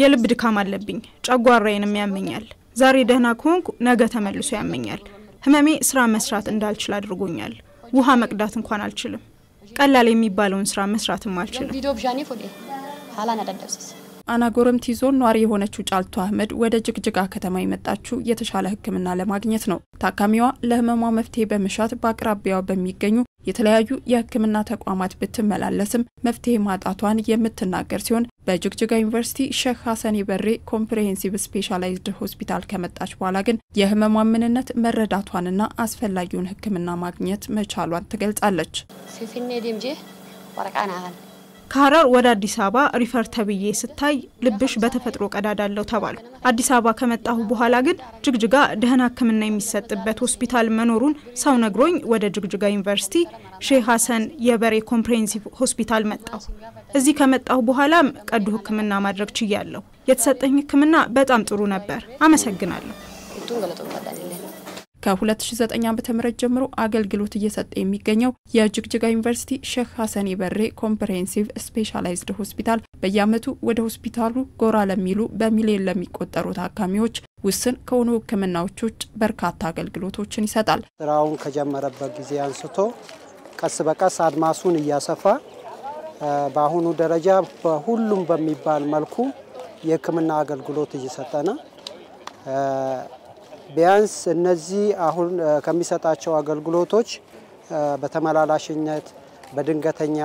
የልብ ድካም አለብኝ። ጨጓራዬንም ያመኛል። ዛሬ ደህና ከሆንኩ ነገ ተመልሶ ያመኛል። ህመሜ ስራ መስራት እንዳልችል አድርጎኛል። ውሃ መቅዳት እንኳን አልችልም። ቀላል የሚባለውን ስራ መስራትም አልችልም። አና ጎረምቲ ዞን ኗሪ የሆነችው ጫልቶ አህመድ ወደ ጅግጅጋ ከተማ የመጣችው የተሻለ ሕክምና ለማግኘት ነው። ታካሚዋ ለህመሟ መፍትሄ በመሻት በአቅራቢያዋ በሚገኙ የተለያዩ የሕክምና ተቋማት ብትመላለስም መፍትሄ ማጣቷን የምትናገር ሲሆን በጅግጅጋ ዩኒቨርሲቲ ሼክ ሀሰን በሬ ኮምፕሬሄንሲቭ ስፔሻላይዝድ ሆስፒታል ከመጣች በኋላ ግን የህመማምንነት ምንነት መረዳቷንና አስፈላጊውን ሕክምና ማግኘት መቻሏን ትገልጻለች። ከሀረር ወደ አዲስ አበባ ሪፈር ተብዬ ስታይ ልብሽ በተፈጥሮ ቀዳዳ አለው ተባሉ። አዲስ አበባ ከመጣሁ በኋላ ግን ጅግጅጋ ደህና ሕክምና የሚሰጥበት ሆስፒታል መኖሩን ሰው ነግሮኝ ወደ ጅግጅጋ ዩኒቨርሲቲ ሼህ ሀሰን የበሬ ኮምፕሬሄንሲቭ ሆስፒታል መጣሁ። እዚህ ከመጣሁ በኋላም ቀዶ ሕክምና ማድረግ ችያለሁ። የተሰጠኝ ሕክምና በጣም ጥሩ ነበር። አመሰግናለሁ። ከ2009 ዓ.ም ጀምሮ አገልግሎት እየሰጠ የሚገኘው የጅግጅጋ ዩኒቨርሲቲ ሼክ ሀሰን በሬ ኮምፕሬሄንሲቭ ስፔሻላይዝድ ሆስፒታል በየአመቱ ወደ ሆስፒታሉ ጎራ ለሚሉ በሚሊዮን ለሚቆጠሩ ታካሚዎች ውስን ከሆኑ ህክምናዎች ውጭ በርካታ አገልግሎቶችን ይሰጣል። ስራውን ከጀመረበት ጊዜ አንስቶ ቀስ በቀስ አድማሱን እያሰፋ በአሁኑ ደረጃ በሁሉም በሚባል መልኩ የህክምና አገልግሎት እየሰጠ ነው። ቢያንስ እነዚህ አሁን ከሚሰጣቸው አገልግሎቶች በተመላላሽነት፣ በድንገተኛ፣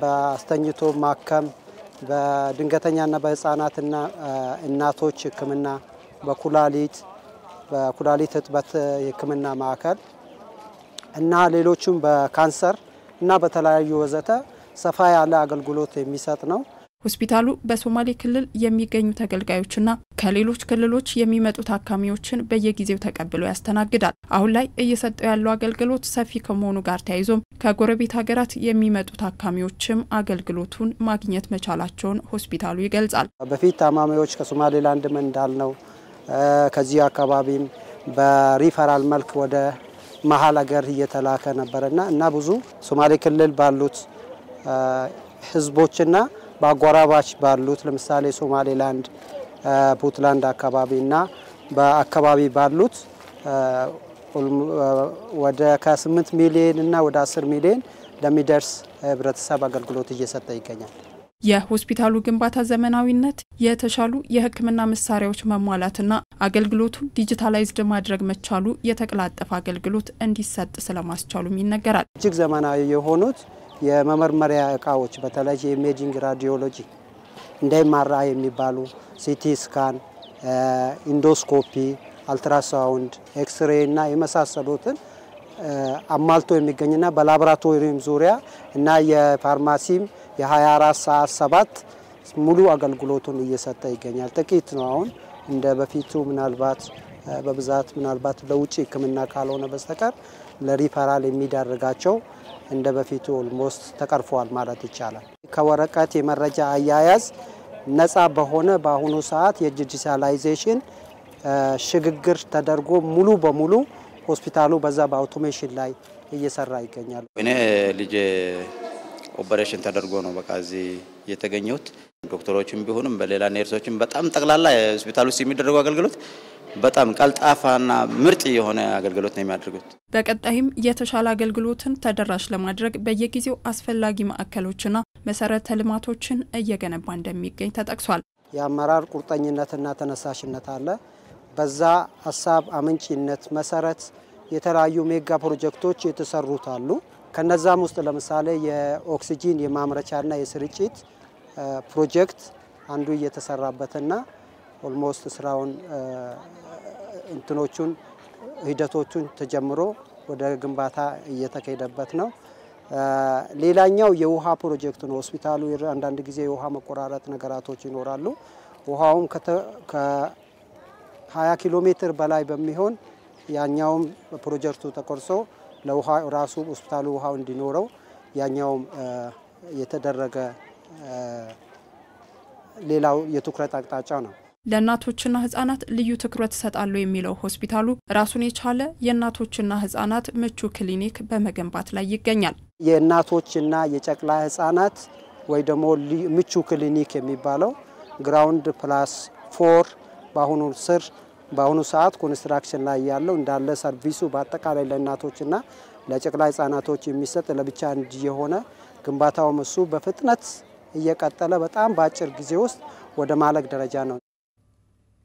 በአስተኝቶ ማከም፣ በድንገተኛና በህፃናትና እናቶች ህክምና፣ በኩላሊት በኩላሊት እጥበት የሕክምና ማዕከል እና ሌሎችም በካንሰር እና በተለያዩ ወዘተ ሰፋ ያለ አገልግሎት የሚሰጥ ነው። ሆስፒታሉ በሶማሌ ክልል የሚገኙ ተገልጋዮችና ከሌሎች ክልሎች የሚመጡ ታካሚዎችን በየጊዜው ተቀብሎ ያስተናግዳል። አሁን ላይ እየሰጠው ያለው አገልግሎት ሰፊ ከመሆኑ ጋር ተያይዞም ከጎረቤት ሀገራት የሚመጡ ታካሚዎችም አገልግሎቱን ማግኘት መቻላቸውን ሆስፒታሉ ይገልጻል። በፊት ታማሚዎች ከሶማሌላንድም እንዳልነው ከዚህ አካባቢም በሪፈራል መልክ ወደ መሀል ሀገር እየተላከ ነበረና እና ብዙ ሶማሌ ክልል ባሉት ህዝቦችና በአጎራባች ባሉት ለምሳሌ ሶማሌላንድ፣ ፑትላንድ እና በአካባቢ ባሉት ወደ ከ8 ሚሊዮን እና ወደ 10 ሚሊዮን ለሚደርስ ህብረተሰብ አገልግሎት እየሰጠ ይገኛል። የሆስፒታሉ ግንባታ ዘመናዊነት፣ የተሻሉ የህክምና መሳሪያዎች መሟላትና አገልግሎቱን ዲጂታላይዝድ ማድረግ መቻሉ የተቀላጠፈ አገልግሎት እንዲሰጥ ስለማስቻሉም ይነገራል። እጅግ ዘመናዊ የሆኑት የመመርመሪያ እቃዎች በተለይ የኢሜጂንግ ራዲዮሎጂ እንደ ማራ የሚባሉ ሲቲ ስካን፣ ኢንዶስኮፒ፣ አልትራሳውንድ፣ ኤክስሬ እና የመሳሰሉትን አሟልቶ የሚገኝና በላብራቶሪም ዙሪያ እና የፋርማሲም የ24 ሰዓት ሰባት ሙሉ አገልግሎቱን እየሰጠ ይገኛል። ጥቂት ነው አሁን እንደ በፊቱ ምናልባት በብዛት ምናልባት ለውጭ ሕክምና ካልሆነ በስተቀር ለሪፈራል የሚዳርጋቸው እንደ በፊቱ ኦልሞስት ተቀርፏል ማለት ይቻላል። ከወረቀት የመረጃ አያያዝ ነፃ በሆነ በአሁኑ ሰዓት የዲጂታላይዜሽን ሽግግር ተደርጎ ሙሉ በሙሉ ሆስፒታሉ በዛ በአውቶሜሽን ላይ እየሰራ ይገኛል። እኔ ልጄ ኦፐሬሽን ተደርጎ ነው በቃ እዚህ የተገኘሁት። ዶክተሮችም ቢሆንም በሌላ ኔርሶችም በጣም ጠቅላላ ሆስፒታል ውስጥ የሚደረጉ አገልግሎት በጣም ቀልጣፋና ምርጥ የሆነ አገልግሎት ነው የሚያደርጉት። በቀጣይም የተሻለ አገልግሎትን ተደራሽ ለማድረግ በየጊዜው አስፈላጊ ማዕከሎችና መሰረተ ልማቶችን እየገነባ እንደሚገኝ ተጠቅሷል። የአመራር ቁርጠኝነትና ተነሳሽነት አለ። በዛ ሀሳብ አመንጪነት መሰረት የተለያዩ ሜጋ ፕሮጀክቶች የተሰሩት አሉ። ከነዛም ውስጥ ለምሳሌ የኦክሲጂን የማምረቻና የስርጭት ፕሮጀክት አንዱ እየተሰራበትና ኦልሞስት ስራውን እንትኖቹን ሂደቶቹን ተጀምሮ ወደ ግንባታ እየተካሄደበት ነው። ሌላኛው የውሃ ፕሮጀክት ነው። ሆስፒታሉ አንዳንድ ጊዜ የውሃ መቆራረጥ ነገራቶች ይኖራሉ። ውሃውም ከ20 ኪሎ ሜትር በላይ በሚሆን ያኛውም ፕሮጀክቱ ተቆርሶ ለውሃ ራሱ ሆስፒታሉ ውሃው እንዲኖረው ያኛውም የተደረገ ሌላው የትኩረት አቅጣጫ ነው። ለእናቶችና ህጻናት ልዩ ትኩረት ይሰጣሉ የሚለው ሆስፒታሉ ራሱን የቻለ የእናቶችና ህጻናት ምቹ ክሊኒክ በመገንባት ላይ ይገኛል። የእናቶችና የጨቅላ ህጻናት ወይ ደግሞ ምቹ ክሊኒክ የሚባለው ግራውንድ ፕላስ ፎር በአሁኑ ስር በአሁኑ ሰዓት ኮንስትራክሽን ላይ ያለው እንዳለ ሰርቪሱ በአጠቃላይ ለእናቶችና ለጨቅላ ህጻናቶች የሚሰጥ ለብቻ እንዲ የሆነ ግንባታውም እሱ በፍጥነት እየቀጠለ በጣም በአጭር ጊዜ ውስጥ ወደ ማለቅ ደረጃ ነው።